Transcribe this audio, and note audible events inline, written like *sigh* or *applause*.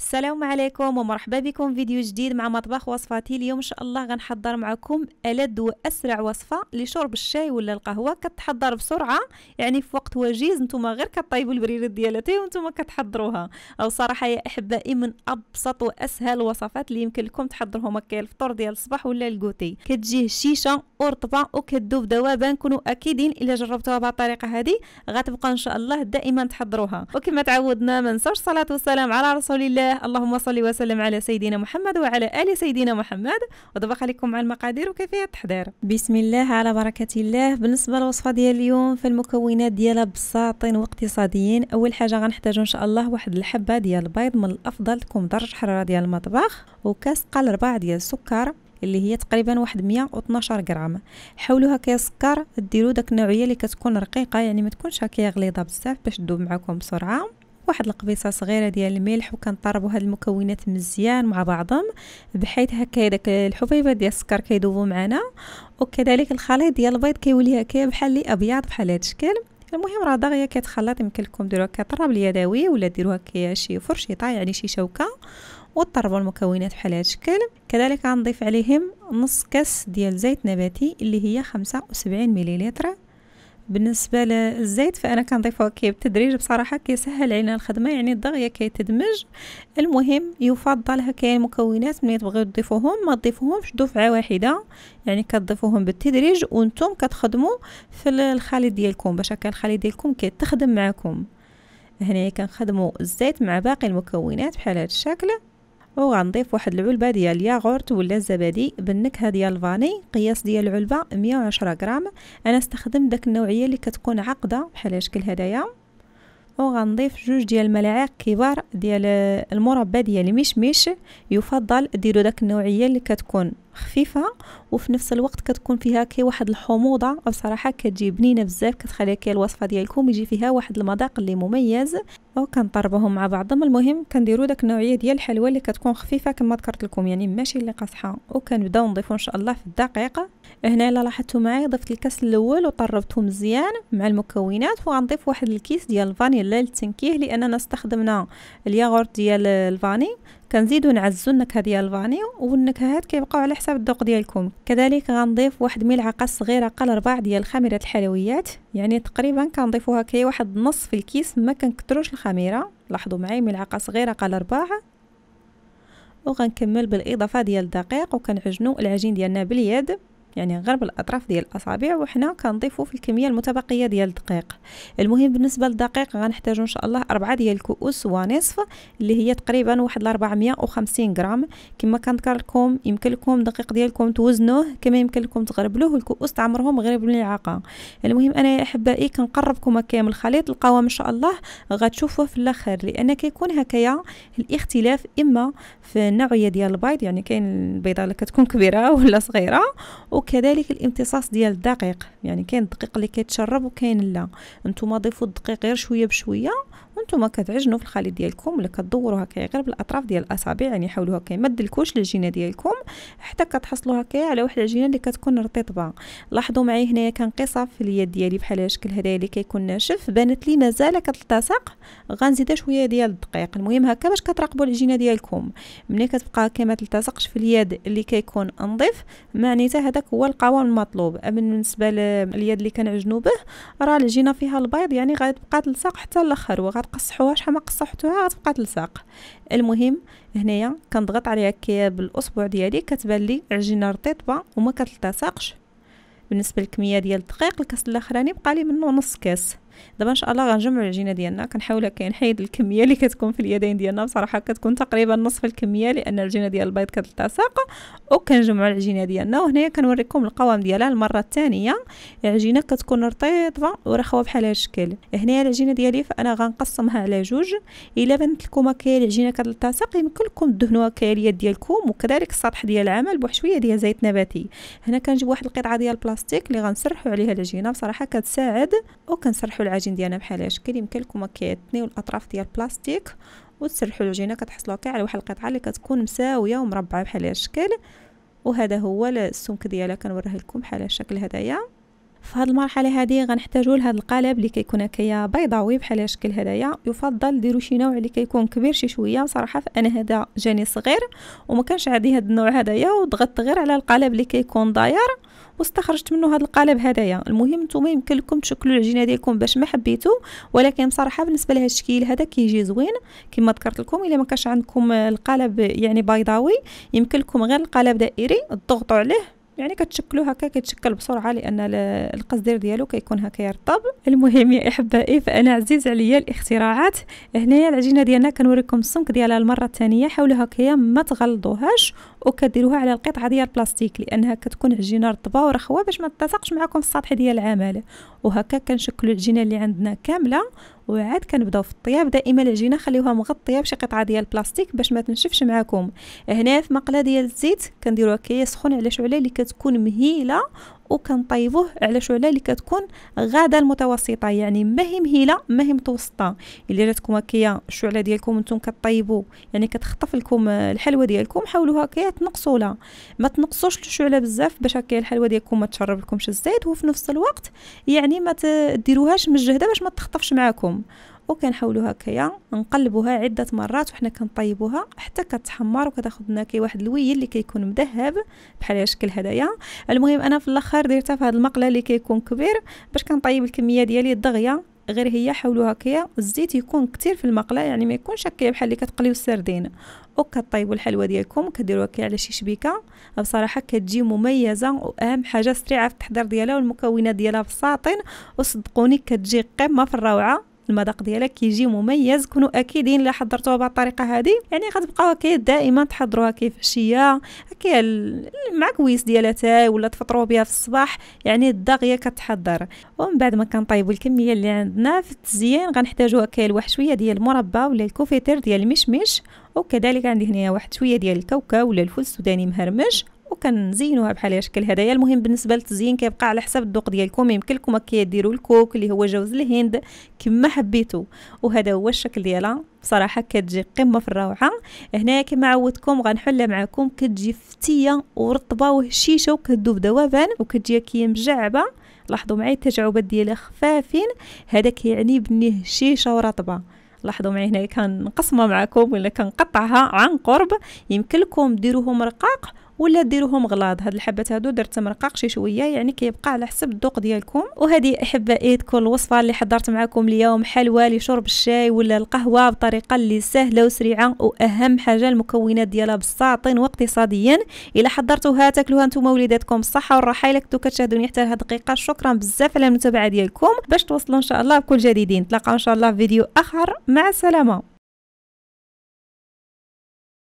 السلام عليكم ومرحبا بكم فيديو جديد مع مطبخ وصفاتي اليوم ان شاء الله غنحضر معكم ألد واسرع وصفه لشرب الشاي ولا القهوه كتحضر بسرعه يعني في وقت وجيز نتوما غير كطيبوا البريرات ديالتي وانتم كتحضروها او صراحه يا احبائي من ابسط واسهل الوصفات اللي يمكن لكم تحضرهم هكا الفطور ديال الصباح ولا الكوتي كتجي شيشه ورطبه وكتذوب ذوبان نكونوا اكيدين الا جربتوها بهذه الطريقه هذه غتبقى ان شاء الله دائما تحضروها وكما تعودنا ما نساوش الصلاه والسلام على رسول الله الله اللهم صل وسلم على سيدنا محمد وعلى آل سيدنا محمد ودابا خليكم على المقادير وكيفية التحضير بسم الله على بركة الله بالنسبة للوصفة ديال اليوم فالمكونات ديالها بساطين واقتصاديين أول حاجة غنحتاجو إن شاء الله واحد الحبة ديال البيض من الأفضل تكون درجة الحرارة ديال المطبخ وكاس قال ربع ديال السكر اللي هي تقريبا واحد 112 غرام حولوها هكا سكر ديروا داك النوعيه اللي كتكون رقيقه يعني ما تكونش هكا غليظه بزاف باش تذوب معكم بسرعه واحد القبيصه صغيره ديال الملح وكنطربوا هاد المكونات مزيان مع بعضهم بحيث هكا داك الحبيبات ديال السكر كيذوبوا معنا وكذلك الخليط ديال البيض كيولي هكا بحال لي ابيض بحال هاد الشكل المهم راه داغيه كتخلط يمكن لكم ديروها كطراب اليدوي ولا ديروها شي فرشيطه يعني شي شوكه وطربوا المكونات بحال هذا الشكل كذلك غنضيف عليهم نص كاس ديال زيت نباتي اللي هي 75 مليلتر بالنسبة للزيت فأنا كنضيفه كي بالتدريج بصراحة كيسهل علينا الخدمة يعني الضغية كيتدمج المهم يفضل هكايا يعني المكونات من تبغيو تضيفوهم ما تضيفوهمش دفعة واحدة يعني كتضيفوهم بالتدريج وانتم كتخدموا في الخليط ديالكم باش هكا الخليط ديالكم كيتخدم معكم هنايا كنخدموا الزيت مع باقي المكونات بحال هذا الشكل وغنضيف واحد العلبه ديال الياغورت ولا الزبادي بالنكهه ديال الفاني قياس ديال العلبه 110 غرام انا استخدم داك النوعيه اللي كتكون عقده بحال شكل هدايا وغنضيف جوج ديال الملاعق كبار ديال المربى ديال المشمش يفضل ديروا داك النوعيه اللي كتكون خفيفه وفي نفس الوقت كتكون فيها كي واحد الحموضه بصراحه كتجي بنينه بزاف كتخلي كي الوصفه ديالكم يجي فيها واحد المذاق اللي مميز وكنطربوهم مع بعضهم المهم كنديرو داك النوعيه ديال الحلوى اللي كتكون خفيفه كما ذكرت لكم يعني ماشي اللي قاصحه وكنبداو نضيفو ان شاء الله في الدقيق هنا الا لاحظتو معايا ضفت الكاس الاول وطربته مزيان مع المكونات وغنضيف واحد الكيس ديال الفانيلا للتنكيه لاننا استخدمنا الياغورت ديال الفاني كنزيدو نعزو النكهه ديال الفاني والنكهات كيبقاو على حساب الذوق ديالكم كذلك غنضيف واحد ملعقه صغيره قل ربع ديال خميره الحلويات يعني تقريبا كنضيفوها كي واحد نص في الكيس ما كنكثروش الخميره لاحظوا معايا ملعقه صغيره قل ربع وغنكمل بالاضافه ديال الدقيق وكنعجنوا العجين ديالنا باليد يعني غرب الاطراف ديال الاصابع وحنا كنضيفوا في الكميه المتبقيه ديال الدقيق المهم بالنسبه للدقيق غنحتاجو ان شاء الله أربعة ديال الكؤوس ونصف اللي هي تقريبا واحد 450 غرام كما كنذكر لكم يمكن لكم الدقيق ديالكم توزنوه كما يمكن لكم تغربلوه الكؤوس تعمرهم غير بالملعقه المهم انا يا احبائي كنقربكم هكا من الخليط القوام ان شاء الله غتشوفوه في الاخر لان كيكون هكايا الاختلاف اما في النوعيه ديال البيض يعني كاين البيضه اللي كتكون كبيره *laughs* ولا صغيره وكذلك الامتصاص ديال الدقيق يعني كاين الدقيق اللي كيتشرب وكاين لا نتوما ضيفوا الدقيق غير شويه بشويه وانتم كتعجنوا في الخليط ديالكم اللي هكا غير بالاطراف ديال الاصابع يعني حاولوا هكا ما دلكوش العجينه ديالكم حتى كتحصلوا هكا على واحد العجينه اللي كتكون رطبه لاحظوا معايا هنايا كنقصها في اليد ديالي بحال الشكل هذا اللي كيكون ناشف بانت لي مازال كتلتصق غنزيدها شويه ديال الدقيق المهم هكا باش كتراقبوا العجينه ديالكم ملي كتبقى هكا ما تلتصقش في اليد اللي كيكون نظيف معناتها هذاك هو القوام المطلوب بالنسبه لليد اللي كنعجنوا به راه العجينه فيها البيض يعني غتبقى تلصق حتى الاخر وغتقصحوها شحال ما قصحتوها غتبقى تلصق المهم هنايا كنضغط عليها كي بالاصبع ديالي كتبان لي عجينه رطيبه وما كتلتصقش بالنسبه للكميه ديال الدقيق الكاس الاخراني بقى لي منه نص كاس دابا ان شاء الله غنجمعوا العجينه ديالنا كنحاول كنحيد نحيد الكميه اللي كتكون في اليدين ديالنا بصراحه كتكون تقريبا نصف الكميه لان العجينه ديال البيض كتلتصق وكنجمعوا العجينه ديالنا وهنايا كنوريكم القوام ديالها المره الثانيه العجينه كتكون رطيبه ورخوه بحال هذا الشكل هنايا العجينه ديالي فانا غنقسمها على جوج الا بانت لكم كاين العجينه كتلتصق يمكن لكم دهنوها هكا اليد ديالكم وكذلك السطح ديال العمل بواحد شويه ديال زيت نباتي هنا كنجيب واحد القطعه ديال البلاستيك اللي غنسرحوا عليها العجينه بصراحه كتساعد وكنسرحوا العجين ديالنا بحال الشكل يمكن لكم كيتنيو الاطراف ديال البلاستيك وتسرحوا العجينه كتحصلوا كاع على واحد القطعه اللي كتكون مساويه ومربعه بحال هاد الشكل وهذا هو السمك ديالها كنوريه لكم بحال الشكل هدايا في هذه المرحله هذه غنحتاجوا لهذا القالب اللي كيكون هكايا بيضاوي بحال الشكل هدايا يفضل ديروا شي نوع اللي كيكون كبير شي شويه صراحه فانا هذا جاني صغير وما كانش عندي هذا النوع هدايا وضغطت غير على القالب اللي كيكون داير واستخرجت منه هذا القالب هذايا المهم نتوما يمكن لكم تشكلوا العجينه ديالكم باش ما حبيتو ولكن بصراحه بالنسبه لهذا الشكل هذا كيجي زوين كما ذكرت لكم الا ما كانش عندكم القالب يعني بيضاوي يمكن لكم غير القالب دائري تضغطوا عليه يعني كتشكلو هكا كيتشكل بسرعه لان القصدير ديالو كيكون هكا يرطب المهم يا احبائي فانا عزيز عليا الاختراعات هنايا العجينه ديالنا كنوريكم السمك ديالها المره الثانيه حاولوا هكايا ما تغلطوهاش وكديروها على القطعه ديال البلاستيك لانها كتكون عجينه رطبه ورخوه باش ما تتساقش معكم السطح ديال العمل وهكا كنشكلوا العجينه اللي عندنا كامله وعاد كنبداو في الطياب دائما العجينه خليوها مغطيه بشي قطعه ديال البلاستيك باش ما تنشفش معاكم هنا في مقله ديال الزيت كنديروها كيسخن على شعله اللي كتكون مهيله وكنطيبوه على شعله اللي كتكون غاده المتوسطه يعني ماهي مهيله ماهي متوسطه الا جاتكم هكايا الشعله ديالكم نتوما كطيبو يعني كتخطف لكم الحلوه ديالكم حاولوا هكايا تنقصوا لها ما تنقصوش الشعله بزاف باش هكيا الحلوه ديالكم ما تشرب لكمش الزيت وفي نفس الوقت يعني ما تديروهاش مجهده باش ما تخطفش معاكم وكنحاولوا هكايا نقلبوها عده مرات وحنا كنطيبوها حتى كتحمر وكتاخذ لنا كي واحد الويل اللي كيكون مذهب بحال هذا الشكل هدايا المهم انا في الاخر درتها في هذا المقله اللي كيكون كبير باش كنطيب الكميه ديالي دغيا غير هي حولوها هكايا الزيت يكون كثير في المقله يعني ما يكونش هكايا بحال اللي كتقليو السردين وكطيبوا الحلوى ديالكم كديروها كي على شي شبيكه بصراحه كتجي مميزه واهم حاجه سريعه في التحضير ديالها والمكونات ديالها في الساطين وصدقوني كتجي قمه في الروعه المذاق ديالك كيجي مميز كونوا اكيدين الا حضرتوها بهذه الطريقه هذه يعني غتبقاو هكا دائما تحضروها كيف هي هكا مع كويس ديال اتاي ولا تفطروا بها في الصباح يعني الداغيه كتحضر ومن بعد ما كنطيبوا الكميه اللي عندنا في التزيين غنحتاجوا كاين واحد شويه ديال المربى ولا الكوفيتير ديال المشمش وكذلك عندي هنايا واحد شويه ديال الكاوكاو ولا الفول السوداني مهرمش وكنزينوها بحال هي شكل هدايا المهم بالنسبه للتزيين كيبقى على حسب الذوق ديالكم يمكن لكم كيديروا الكوك اللي هو جوز الهند كما حبيتو وهذا هو الشكل ديالها بصراحه كتجي قمه في الروعه هنايا كما عودتكم غنحلها معكم كتجي فتيه ورطبه وهشيشه وكتذوب ذوبان وكتجي كي مجعبه لاحظوا معايا التجعبات ديالها خفافين هذا كيعني بني هشيشه ورطبه لاحظوا معي هنا كنقسمها معكم ولا كنقطعها عن قرب يمكن لكم ديروهم رقاق ولا ديروهم غلاض هاد الحبات هادو درتهم رقاق شي شويه يعني كيبقى على حسب الذوق ديالكم وهذه احبائي تكون الوصفه اللي حضرت معكم اليوم حلوه لشرب الشاي ولا القهوه بطريقه اللي سهله وسريعه واهم حاجه المكونات ديالها بساطين واقتصاديا الا حضرتوها تاكلوها نتوما وليداتكم بالصحه والراحه الا كنتو كتشاهدوني حتى لهاد الدقيقه شكرا بزاف على المتابعه ديالكم باش توصلوا ان شاء الله بكل جديدين نتلاقاو ان شاء الله في فيديو اخر مع السلامه